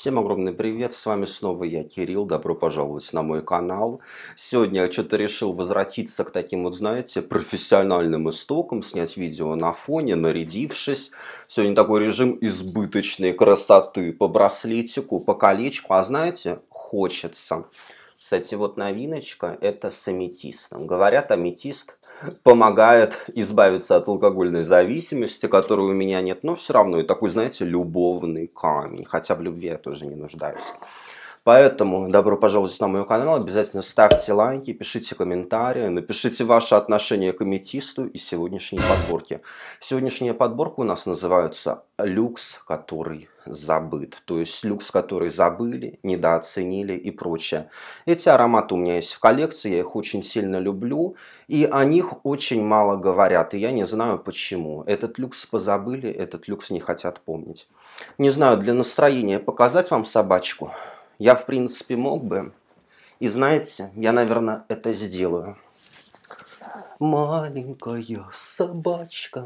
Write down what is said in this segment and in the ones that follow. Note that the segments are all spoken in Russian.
Всем огромный привет, с вами снова я, Кирилл, добро пожаловать на мой канал. Сегодня я что-то решил возвратиться к таким вот, знаете, профессиональным истокам, снять видео на фоне, нарядившись. Сегодня такой режим избыточной красоты по браслетику, по колечку, а знаете, хочется. Кстати, вот новиночка, это с аметистом. Говорят, аметист помогает избавиться от алкогольной зависимости, которой у меня нет, но все равно и такой, знаете, любовный камень, хотя в любви я тоже не нуждаюсь. Поэтому добро пожаловать на мой канал. Обязательно ставьте лайки, пишите комментарии, напишите ваше отношение к аметисту и сегодняшней подборке. Сегодняшняя подборка у нас называется «Люкс, который забыт». То есть люкс, который забыли, недооценили и прочее. Эти ароматы у меня есть в коллекции, я их очень сильно люблю. И о них очень мало говорят, и я не знаю почему. Этот люкс позабыли, этот люкс не хотят помнить. Не знаю, для настроения показать вам собачку – я, в принципе, мог бы. И знаете, я, наверное, это сделаю. Маленькая собачка,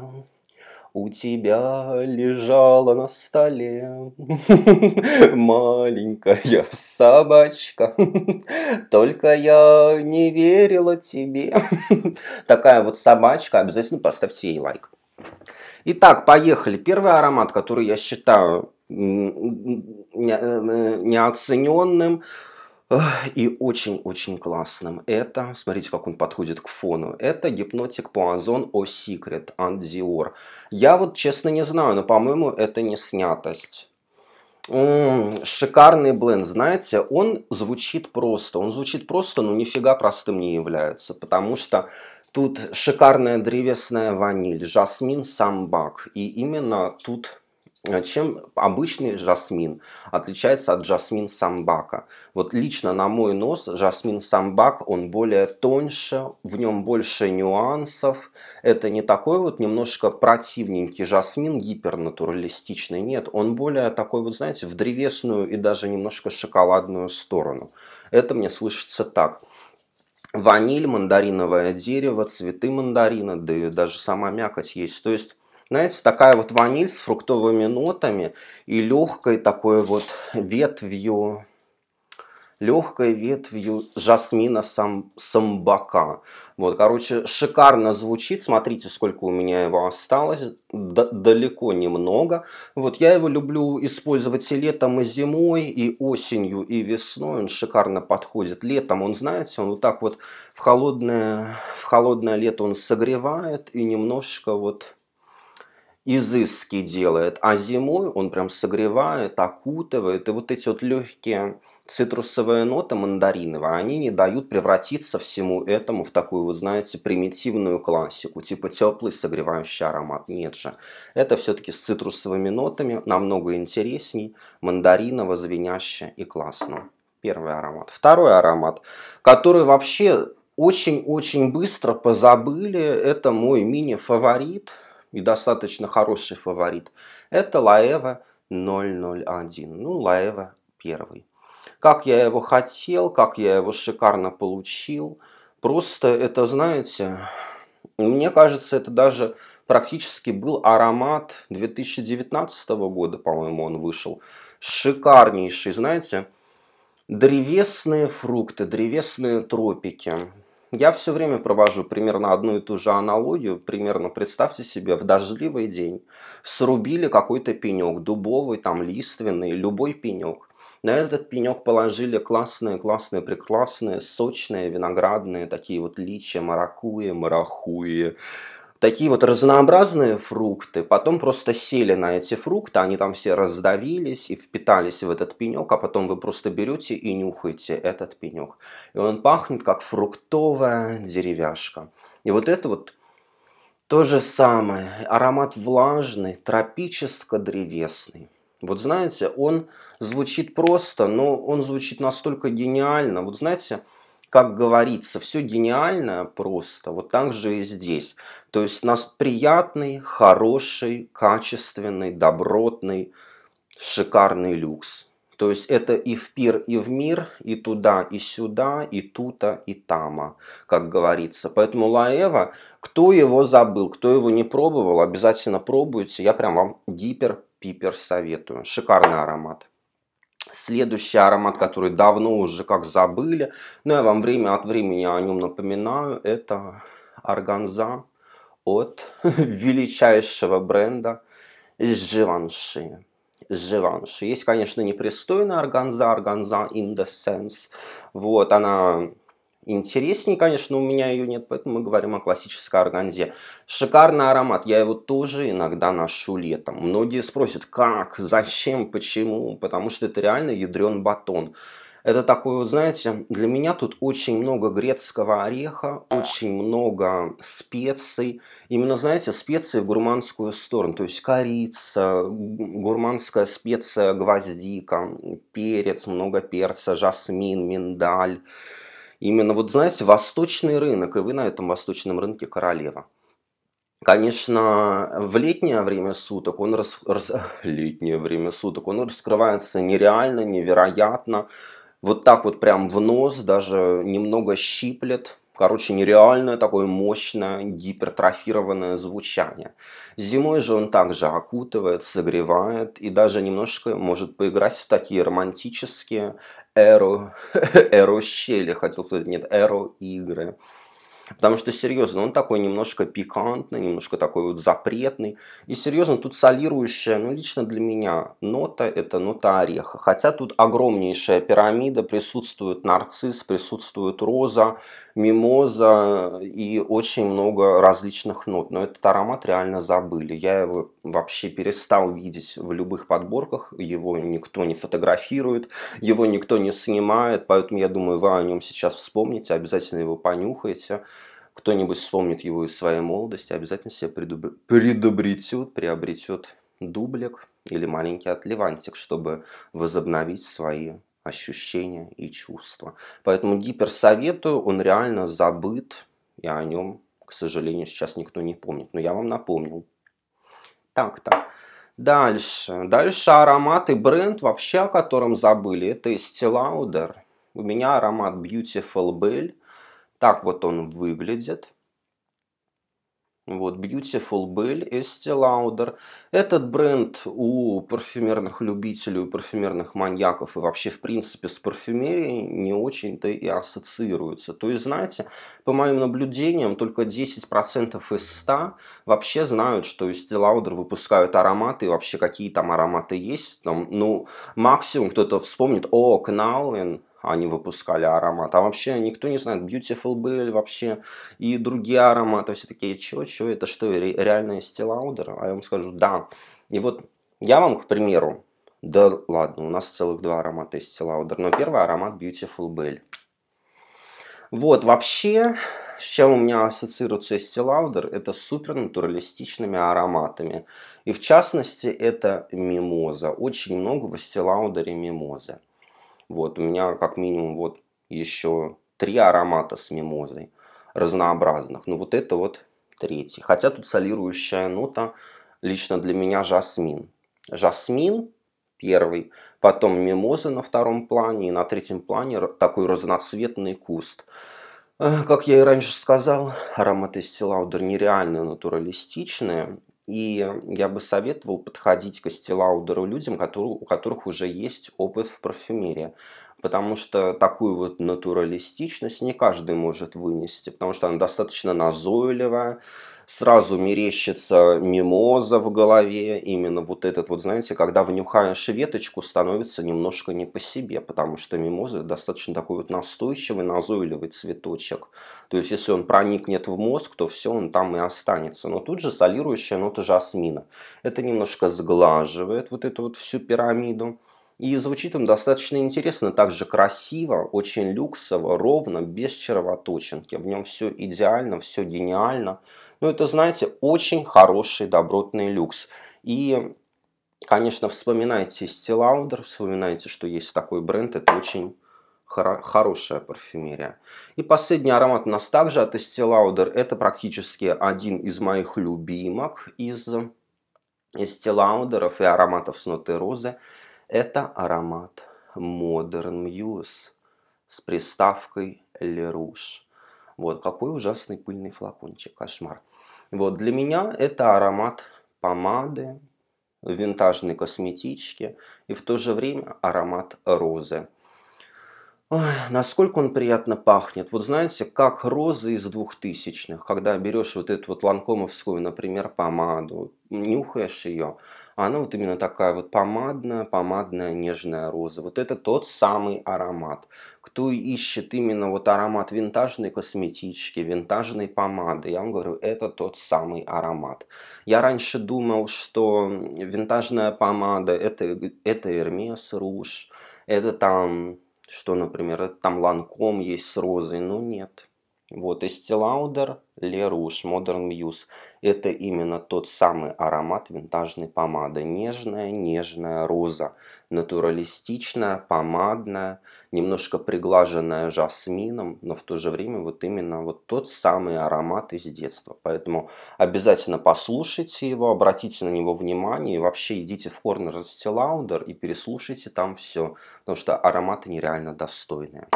у тебя лежала на столе маленькая собачка. Только я не верила тебе. Такая вот собачка. Обязательно поставьте ей лайк. Итак, поехали. Первый аромат, который я считаю Э, э, неоцененным и очень-очень классным. Это, смотрите, как он подходит к фону. Это гипнотик Poison O Secret and Dior. Я вот, честно, не знаю, но, по-моему, это не снятость. М-м, шикарный бленд, знаете, он звучит просто. Он звучит просто, но нифига простым не является, потому что тут шикарная древесная ваниль, жасмин самбак. И именно тут Э, чем обычный жасмин отличается от жасмин самбака? Вот лично на мой нос жасмин самбак, он более тоньше, в нем больше нюансов. Это не такой вот немножко противненький жасмин, гипернатуралистичный, нет. Он более такой вот, знаете, в древесную и даже немножко шоколадную сторону. Это мне слышится так ваниль, мандариновое дерево, цветы мандарина, да и даже сама мякоть есть. То есть знаете, такая вот ваниль с фруктовыми нотами и легкой такой вот ветвью, легкой ветвью жасмина сам, самбака. Вот, короче, шикарно звучит. Смотрите, сколько у меня его осталось. Д далеко немного. Вот, я его люблю использовать и летом, и зимой, и осенью, и весной. Он шикарно подходит. Летом он, знаете, он вот так вот в холодное, в холодное лето он согревает и немножечко вот изыски делает, а зимой он прям согревает, окутывает, и вот эти вот легкие цитрусовые ноты мандариновые, они не дают превратиться всему этому в такую, вот знаете, примитивную классику, типа теплый согревающий аромат, нет же. Это все-таки с цитрусовыми нотами намного интересней, мандариново, звенящее и классно. Первый аромат. Второй аромат, который вообще очень-очень быстро позабыли, это мой мини-фаворит – и достаточно хороший фаворит, это Лаева 001. Ну, Лаева первый. Как я его хотел, как я его шикарно получил. Просто это, знаете, мне кажется, это даже практически был аромат 2019 года, по-моему, он вышел. Шикарнейший, знаете, древесные фрукты, древесные тропики. Я все время провожу примерно одну и ту же аналогию. Примерно представьте себе, в дождливый день срубили какой-то пенек, дубовый, там, лиственный, любой пенек. На этот пенек положили классные, классные, прекрасные, сочные, виноградные, такие вот личи, маракуи, марахуи, такие вот разнообразные фрукты потом просто сели на эти фрукты, они там все раздавились и впитались в этот пенек, а потом вы просто берете и нюхаете этот пенек. И он пахнет как фруктовая деревяшка. И вот это вот то же самое, аромат влажный, тропическо-древесный. Вот знаете, он звучит просто, но он звучит настолько гениально. Вот знаете, как говорится, все гениальное просто, вот так же и здесь. То есть нас приятный, хороший, качественный, добротный, шикарный люкс. То есть это и в пир, и в мир, и туда, и сюда, и тута, и тама, как говорится. Поэтому Лаева, кто его забыл, кто его не пробовал, обязательно пробуйте. Я прям вам гипер-пипер советую. Шикарный аромат. Следующий аромат, который давно уже как забыли, но я вам время от времени о нем напоминаю, это органза от величайшего бренда Живанши. Живанши. Есть, конечно, непристойная органза, органза in the sense. Вот, она интереснее, конечно, у меня ее нет, поэтому мы говорим о классической органзе. Шикарный аромат, я его тоже иногда ношу летом. Многие спросят, как, зачем, почему, потому что это реально ядрен батон. Это такой, вот, знаете, для меня тут очень много грецкого ореха, очень много специй. Именно, знаете, специи в гурманскую сторону. То есть корица, гурманская специя, гвоздика, перец, много перца, жасмин, миндаль. Именно вот, знаете, восточный рынок, и вы на этом восточном рынке королева. Конечно, в летнее время суток он рас... Рас... летнее время суток он раскрывается нереально, невероятно. Вот так вот прям в нос даже немного щиплет, Короче, нереальное такое мощное гипертрофированное звучание. Зимой же он также окутывает, согревает и даже немножко может поиграть в такие романтические эро, эро щели, хотел сказать, нет, эро игры. Потому что, серьезно, он такой немножко пикантный, немножко такой вот запретный. И, серьезно, тут солирующая, ну, лично для меня, нота – это нота ореха. Хотя тут огромнейшая пирамида, присутствует нарцисс, присутствует роза, мимоза и очень много различных нот. Но этот аромат реально забыли. Я его вообще перестал видеть в любых подборках, его никто не фотографирует, его никто не снимает, поэтому я думаю, вы о нем сейчас вспомните, обязательно его понюхаете, кто-нибудь вспомнит его из своей молодости, обязательно себе предубр... предобретет, приобретет дублик или маленький отливантик, чтобы возобновить свои ощущения и чувства. Поэтому гиперсоветую, он реально забыт, и о нем, к сожалению, сейчас никто не помнит. Но я вам напомнил. Так-то. Дальше. Дальше аромат и бренд, вообще о котором забыли, это Estee Lauder. У меня аромат Beautiful Belle. Так вот он выглядит. Вот, Beautiful Bell, Estee Lauder. Этот бренд у парфюмерных любителей, у парфюмерных маньяков и вообще, в принципе, с парфюмерией не очень-то и ассоциируется. То есть, знаете, по моим наблюдениям, только 10% из 100 вообще знают, что Estee Lauder выпускают ароматы, и вообще какие там ароматы есть. Там, ну, максимум кто-то вспомнит, о, Knauwen, они выпускали аромат. А вообще никто не знает, Beautiful Bell вообще и другие ароматы. Все такие, чего, чего, это что, реальные стилаудеры? А я вам скажу, да. И вот я вам, к примеру, да ладно, у нас целых два аромата есть стилаудер. Но первый аромат Beautiful Bell. Вот, вообще, с чем у меня ассоциируется стилаудер, это с супернатуралистичными ароматами. И в частности, это мимоза. Очень много в стилаудере мимозы. Вот, у меня как минимум вот еще три аромата с мимозой разнообразных. Но ну, вот это вот третий. Хотя тут солирующая нота лично для меня жасмин. Жасмин первый, потом мимоза на втором плане и на третьем плане такой разноцветный куст. Как я и раньше сказал, ароматы Стилаудер нереально натуралистичные, и я бы советовал подходить к остилаудеру людям, которые, у которых уже есть опыт в парфюмерии. Потому что такую вот натуралистичность не каждый может вынести, потому что она достаточно назойливая, сразу мерещится мимоза в голове, именно вот этот вот, знаете, когда внюхаешь веточку, становится немножко не по себе, потому что мимоза достаточно такой вот настойчивый, назойливый цветочек. То есть, если он проникнет в мозг, то все, он там и останется. Но тут же солирующая нота жасмина. Это немножко сглаживает вот эту вот всю пирамиду. И звучит он достаточно интересно, также красиво, очень люксово, ровно, без червоточинки. В нем все идеально, все гениально. Но ну, это, знаете, очень хороший добротный люкс. И, конечно, вспоминайте Стилаундер, вспоминайте, что есть такой бренд. Это очень хорошая парфюмерия. И последний аромат у нас также от Estee Lauder. Это практически один из моих любимых из Estee Lauder и ароматов с нотой розы. Это аромат Modern Muse с приставкой Lerouge. Вот, какой ужасный пыльный флакончик, кошмар. Вот, для меня это аромат помады, винтажной косметички и в то же время аромат розы. Ой, насколько он приятно пахнет. Вот знаете, как розы из двухтысячных, когда берешь вот эту вот ланкомовскую, например, помаду, нюхаешь ее – а она вот именно такая вот помадная, помадная нежная роза. Вот это тот самый аромат. Кто ищет именно вот аромат винтажной косметички, винтажной помады, я вам говорю, это тот самый аромат. Я раньше думал, что винтажная помада это, это Hermes, руж это там, что, например, это там Ланком есть с розой, но нет. Вот, Estee Lauder Le Rouge Modern Muse. Это именно тот самый аромат винтажной помады. Нежная, нежная роза. Натуралистичная, помадная, немножко приглаженная жасмином, но в то же время вот именно вот тот самый аромат из детства. Поэтому обязательно послушайте его, обратите на него внимание и вообще идите в корнер Estee Lauder и переслушайте там все, потому что ароматы нереально достойные.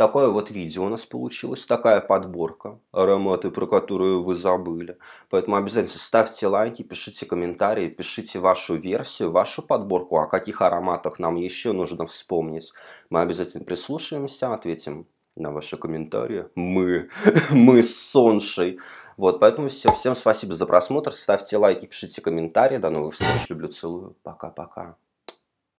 Такое вот видео у нас получилось, такая подборка, ароматы, про которые вы забыли. Поэтому обязательно ставьте лайки, пишите комментарии, пишите вашу версию, вашу подборку, о каких ароматах нам еще нужно вспомнить. Мы обязательно прислушаемся, ответим на ваши комментарии. Мы, мы с Соншей. Вот, поэтому все. всем спасибо за просмотр. Ставьте лайки, пишите комментарии. До новых встреч. Люблю, целую. Пока-пока.